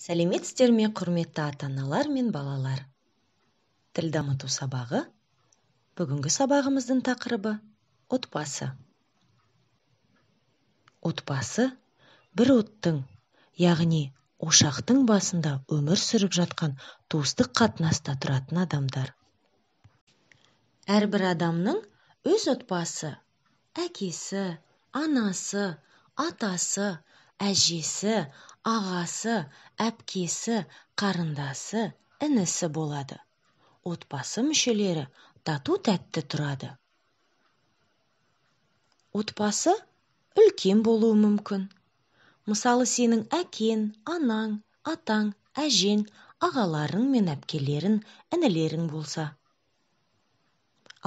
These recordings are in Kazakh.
сәлеметсіздер ме құрметті ата аналар мен балалар тіл дамыту сабағы бүгінгі сабағымыздың тақырыбы отбасы отбасы бір оттың яғни ошақтың басында өмір сүріп жатқан туыстық қатынаста тұратын адамдар әрбір адамның өз отбасы әкесі анасы атасы әжесі ағасы әпкесі қарындасы інісі болады отбасы мүшелері тату тәтті тұрады отбасы үлкен болуы мүмкін мысалы сенің әкең анаң атаң әжең ағаларың мен әпкелерің інілерің болса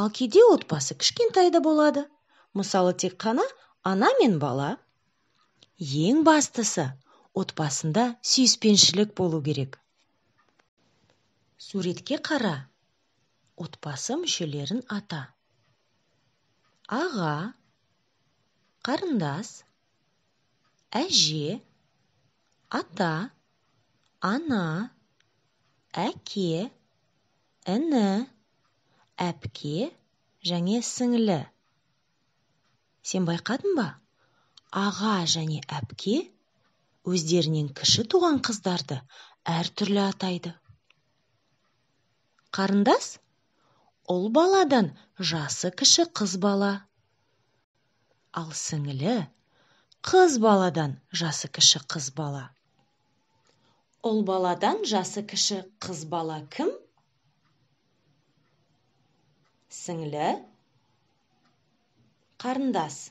ал кейде отбасы кішкентай да болады мысалы тек қана ана мен бала ең бастысы отбасында сүйіспеншілік болу керек суретке қара отбасы мүшелерін ата аға қарындас әже ата ана әке іні әпке және сіңлі сен байқадың ба аға және әпке өздерінен кіші туған қыздарды әртүрлі атайды қарындас ұл баладан жасы кіші қыз бала ал сіңілі қыз баладан жасы кіші қыз бала ұл баладан жасы кіші қыз бала кім сіңілі қарындас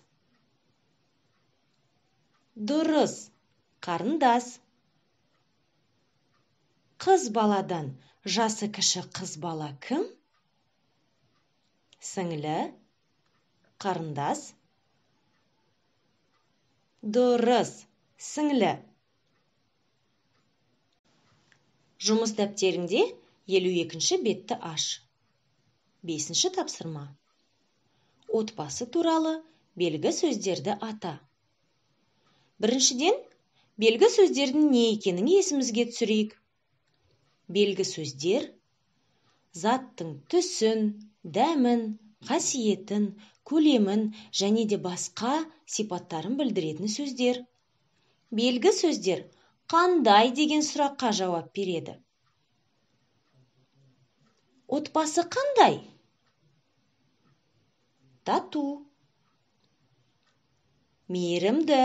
дұрыс қарындас қыз баладан жасы кіші қыз бала кім сіңлі қарындас дұрыс сіңлі жұмыс дәптеріңде елу екінші бетті аш. Бесінші тапсырма. Отбасы туралы белгі сөздерді ата біріншіден белгі сөздердің не екенін есімізге түсірейік белгі сөздер заттың түсін дәмін қасиетін көлемін және де басқа сипаттарын білдіретін сөздер белгі сөздер қандай деген сұраққа жауап береді отбасы қандай тату мейірімді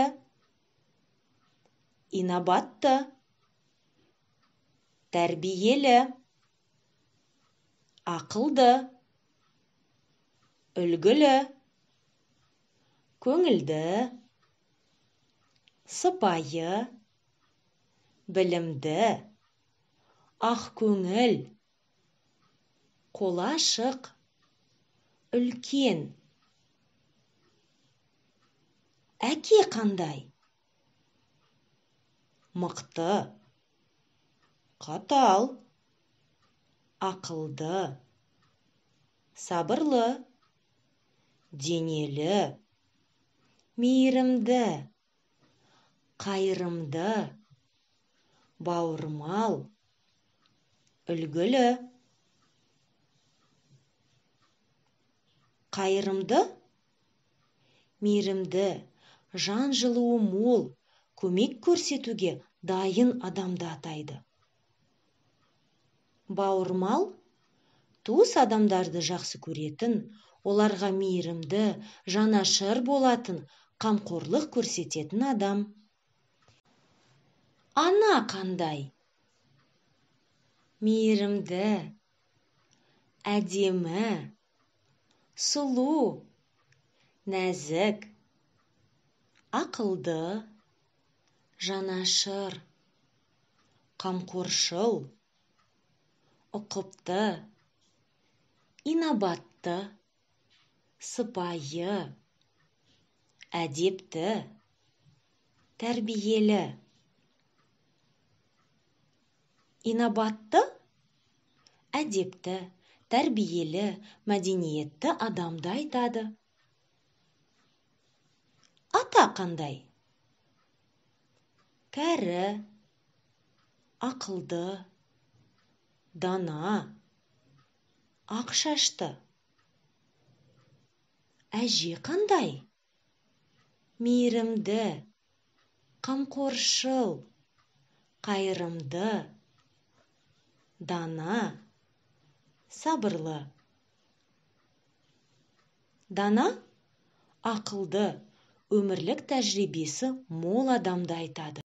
инабатты тәрбиелі ақылды үлгілі көңілді сыпайы білімді ақкөңіл қолашық үлкен әке қандай мықты қатал ақылды сабырлы денелі мейірімді қайырымды бауырмал үлгілі қайырымды мейірімді жан жылуы мол көмек көрсетуге дайын адамды атайды бауырмал туыс адамдарды жақсы көретін оларға мейірімді жанашыр болатын қамқорлық көрсететін адам ана қандай мейірімді әдемі сұлу нәзік ақылды жанашыр қамқоршыл ұқыпты инабатты сыпайы әдепті тәрбиелі инабатты әдепті тәрбиелі мәдениетті адамды айтады ата қандай кәрі ақылды дана ақшашты, шашты әже қандай мейірімді қамқоршыл қайырымды дана сабырлы дана ақылды өмірлік тәжірибесі мол адамды айтады